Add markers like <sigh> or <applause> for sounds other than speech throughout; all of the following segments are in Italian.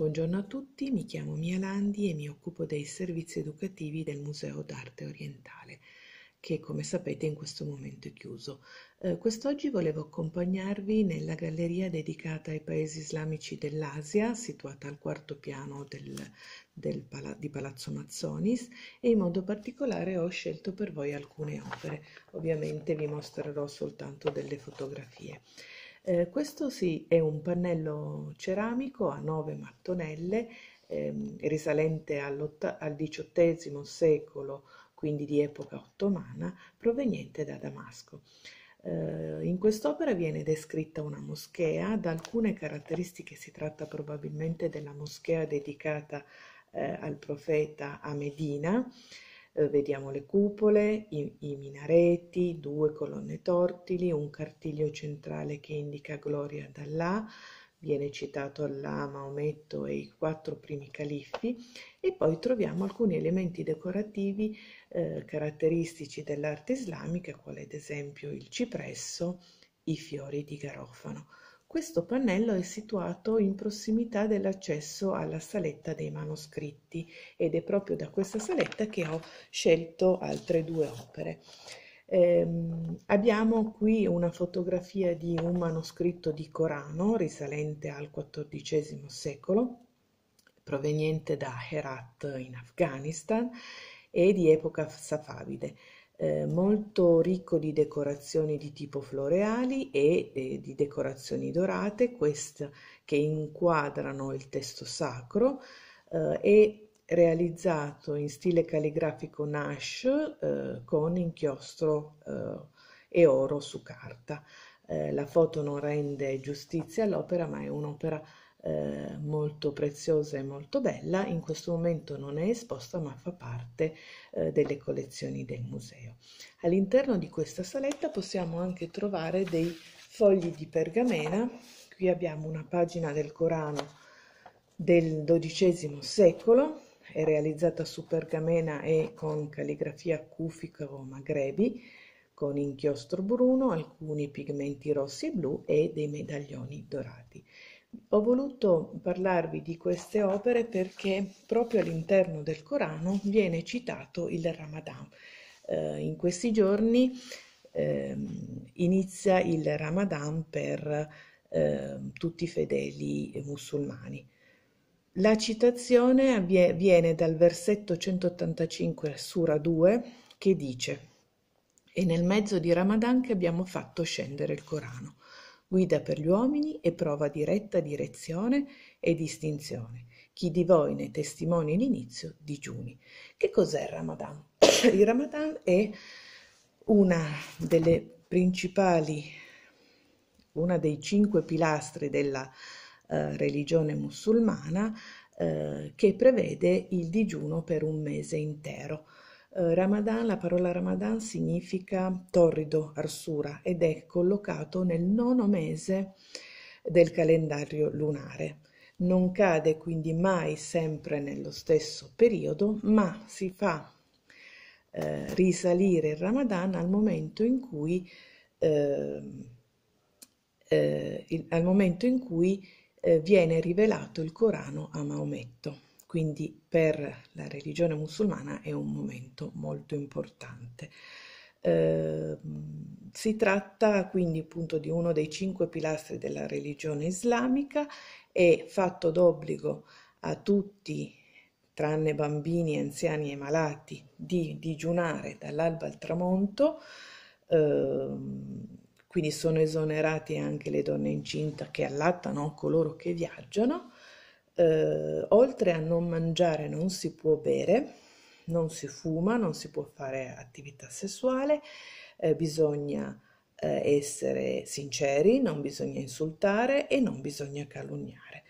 Buongiorno a tutti, mi chiamo Mia Landi e mi occupo dei servizi educativi del Museo d'Arte Orientale che come sapete in questo momento è chiuso. Eh, quest'oggi volevo accompagnarvi nella galleria dedicata ai paesi islamici dell'Asia, situata al quarto piano del, del pala di Palazzo Mazzonis e in modo particolare ho scelto per voi alcune opere. Ovviamente vi mostrerò soltanto delle fotografie. Eh, questo sì è un pannello ceramico a nove mattonelle ehm, risalente al XVIII secolo, quindi di epoca ottomana, proveniente da Damasco. Eh, in quest'opera viene descritta una moschea, da alcune caratteristiche si tratta probabilmente della moschea dedicata eh, al profeta a Medina, eh, vediamo le cupole, i, i minareti, due colonne tortili, un cartiglio centrale che indica gloria ad Allah, viene citato Allah, Maometto e i quattro primi califfi e poi troviamo alcuni elementi decorativi eh, caratteristici dell'arte islamica, quale ad esempio il cipresso, i fiori di garofano. Questo pannello è situato in prossimità dell'accesso alla saletta dei manoscritti ed è proprio da questa saletta che ho scelto altre due opere. Ehm, abbiamo qui una fotografia di un manoscritto di Corano risalente al XIV secolo, proveniente da Herat in Afghanistan e di epoca safavide eh, molto ricco di decorazioni di tipo floreali e eh, di decorazioni dorate, queste che inquadrano il testo sacro eh, e realizzato in stile calligrafico Nash eh, con inchiostro eh, e oro su carta. Eh, la foto non rende giustizia all'opera, ma è un'opera eh, molto preziosa e molto bella, in questo momento non è esposta ma fa parte eh, delle collezioni del museo. All'interno di questa saletta possiamo anche trovare dei fogli di pergamena, qui abbiamo una pagina del Corano del XII secolo, è realizzata su pergamena e con calligrafia cufica o magrebi, con inchiostro bruno, alcuni pigmenti rossi e blu e dei medaglioni dorati. Ho voluto parlarvi di queste opere perché proprio all'interno del Corano viene citato il Ramadan. Eh, in questi giorni eh, inizia il Ramadan per eh, tutti i fedeli musulmani. La citazione avvie, viene dal versetto 185 Sura 2 che dice: E nel mezzo di Ramadan che abbiamo fatto scendere il Corano guida per gli uomini e prova diretta direzione e distinzione. Chi di voi ne testimoni l'inizio, digiuni. Che cos'è il Ramadan? <coughs> il Ramadan è una delle principali, una dei cinque pilastri della eh, religione musulmana eh, che prevede il digiuno per un mese intero. Eh, Ramadan, la parola Ramadan significa torrido, arsura ed è collocato nel nono mese del calendario lunare. Non cade quindi mai sempre nello stesso periodo, ma si fa eh, risalire il Ramadan al momento in cui, eh, eh, il, al momento in cui eh, viene rivelato il Corano a Maometto quindi per la religione musulmana è un momento molto importante. Eh, si tratta quindi appunto di uno dei cinque pilastri della religione islamica e fatto d'obbligo a tutti, tranne bambini, anziani e malati, di digiunare dall'alba al tramonto. Eh, quindi sono esonerati anche le donne incinte che allattano coloro che viaggiano eh, oltre a non mangiare non si può bere, non si fuma, non si può fare attività sessuale, eh, bisogna eh, essere sinceri, non bisogna insultare e non bisogna calunniare.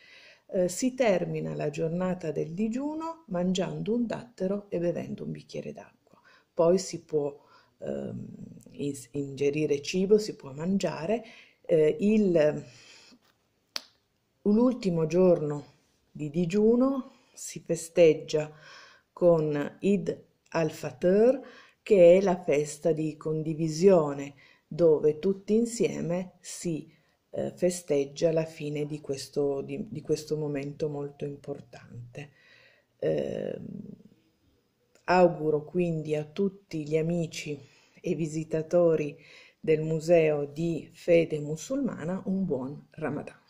Eh, si termina la giornata del digiuno mangiando un dattero e bevendo un bicchiere d'acqua. Poi si può ehm, ingerire cibo, si può mangiare. Eh, il, l'ultimo giorno di digiuno si festeggia con Id al-Fatr, che è la festa di condivisione, dove tutti insieme si eh, festeggia la fine di questo, di, di questo momento molto importante. Eh, auguro quindi a tutti gli amici e visitatori del Museo di Fede Musulmana un buon Ramadan.